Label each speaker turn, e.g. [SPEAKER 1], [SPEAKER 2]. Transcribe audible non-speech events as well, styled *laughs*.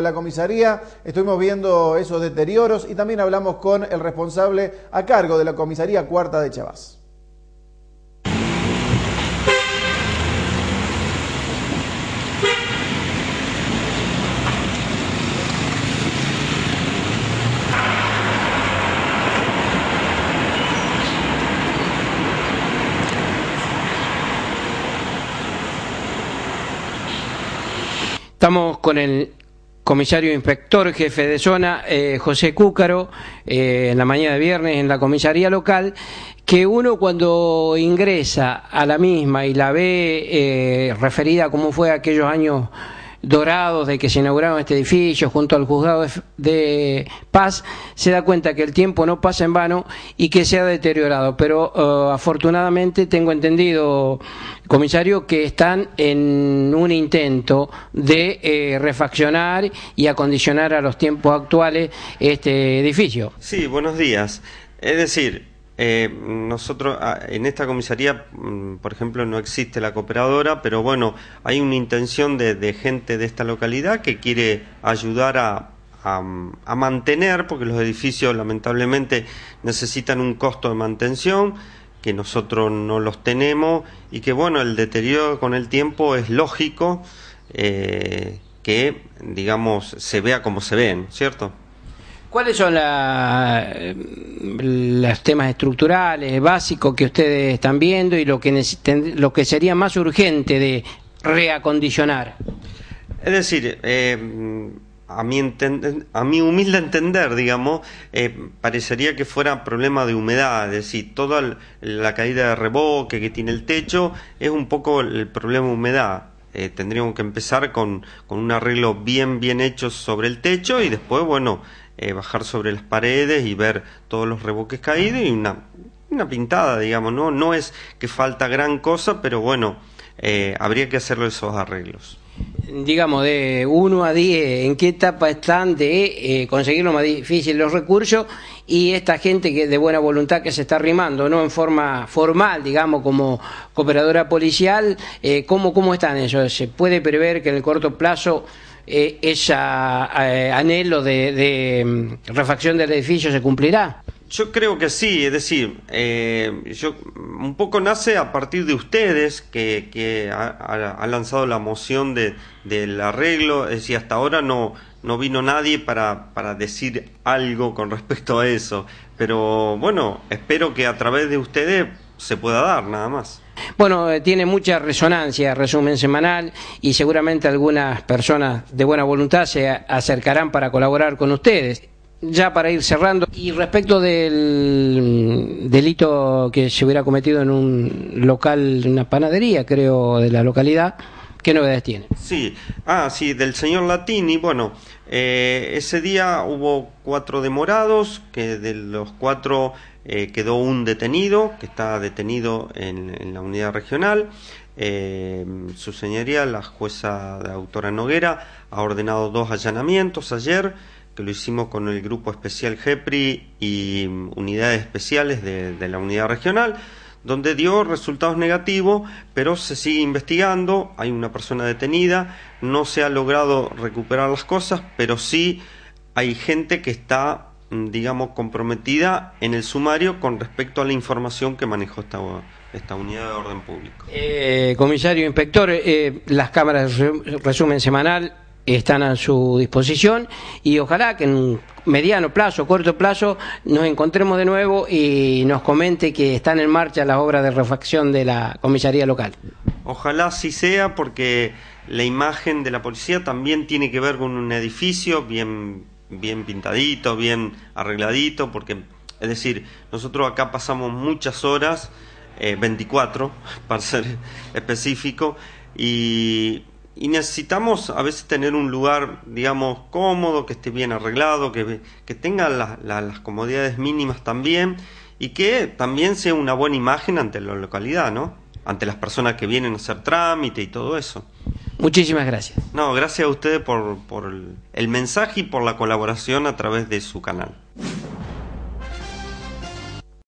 [SPEAKER 1] la comisaría, estuvimos viendo esos deterioros y también hablamos con el responsable a cargo de la comisaría cuarta de Chavás. Estamos con el comisario inspector, jefe de zona, eh, José Cúcaro, eh, en la mañana de viernes en la comisaría local, que uno cuando ingresa a la misma y la ve eh, referida como fue aquellos años dorados de que se inauguraron este edificio junto al juzgado de paz, se da cuenta que el tiempo no pasa en vano y que se ha deteriorado. Pero eh, afortunadamente tengo entendido, comisario, que están en un intento de eh, refaccionar y acondicionar a los tiempos actuales este edificio.
[SPEAKER 2] Sí, buenos días. Es decir, eh, nosotros ah, en esta comisaría, mm, por ejemplo, no existe la cooperadora, pero bueno, hay una intención de, gente de esta localidad que quiere ayudar a, mantener, porque los edificios lamentablemente necesitan un costo de mantención que nosotros no los tenemos y que bueno, el deterioro con el tiempo es lógico eh, que, digamos, se vea como se ven, ¿cierto?
[SPEAKER 1] ¿Cuáles son la, eh, los temas estructurales, básicos que ustedes están viendo y lo que, lo que sería más urgente de
[SPEAKER 2] reacondicionar? Es decir, eh, a, mi a mi humilde entender, digamos, eh, parecería que fuera problema de humedad, es decir, toda la caída de reboque que tiene el techo es un poco el problema de humedad. tendríamos que empezar con, con un arreglo bien, bien hecho sobre el techo y después, bueno, eh, bajar sobre las paredes y ver todos los reboques caídos y una, una pintada, digamos, ¿no? No es que falta gran cosa, pero bueno, eh, habría que hacerlo esos arreglos.
[SPEAKER 1] Digamos, de 1 a 10, ¿en qué etapa están de eh, conseguir lo más difícil, los recursos y esta gente que de buena voluntad que se está arrimando, no en forma formal, digamos, como cooperadora policial? ¿cómo, ¿Cómo están ellos? ¿Se puede prever que en el corto plazo eh, esa eh, anhelo de, mm, refacción del edificio se cumplirá?
[SPEAKER 2] Yo creo que sí, es decir, eh, yo, un poco nace a partir de ustedes que, que ha, lanzado la moción del arreglo, es decir, hasta ahora no, no vino nadie para, para decir algo con respecto a eso, pero bueno, espero que a través de ustedes se pueda dar, nada más. Bueno, eh,
[SPEAKER 1] tiene mucha resonancia, resumen semanal, y seguramente algunas personas de buena voluntad se acercarán para colaborar con ustedes. Ya para ir cerrando, y respecto del delito que se hubiera cometido en un local, una panadería, creo, de la localidad, ¿Qué novedades tiene?
[SPEAKER 2] Sí, ah, sí, del señor Latini. Bueno, eh, ese día hubo cuatro demorados, que de los cuatro eh, quedó un detenido, que está detenido en, la unidad regional. Eh, su señoría, la jueza de autora Noguera, ha ordenado dos allanamientos ayer, que lo hicimos con el grupo especial GEPRI y mm, unidades especiales de la unidad regional donde dio resultados negativos, pero se sigue investigando, hay una persona detenida, no se ha logrado recuperar las cosas, pero sí hay gente que está, mm, digamos, comprometida en el sumario con respecto a la información que manejó esta, esta unidad de orden público.
[SPEAKER 1] Eh, comisario, inspector, eh, las cámaras resumen semanal están a su disposición y ojalá que en mediano plazo, corto plazo, nos encontremos de nuevo y nos comente que están en marcha las obras de refacción de la comisaría local.
[SPEAKER 2] Ojalá sí sea porque la imagen de la policía también tiene que ver con un edificio bien, bien pintadito, bien arregladito, porque es decir, nosotros acá pasamos muchas horas, 24 eh, *laughs* para ser específico, y y necesitamos a veces tener un lugar, digamos, cómodo, que esté bien arreglado, que, tenga las comodidades mínimas también y que también sea una buena imagen ante la localidad, ¿no? Ante las personas que vienen a hacer trámite y todo eso.
[SPEAKER 1] Muchísimas gracias.
[SPEAKER 2] No, gracias a ustedes por, por el mensaje y por la colaboración a través de su canal.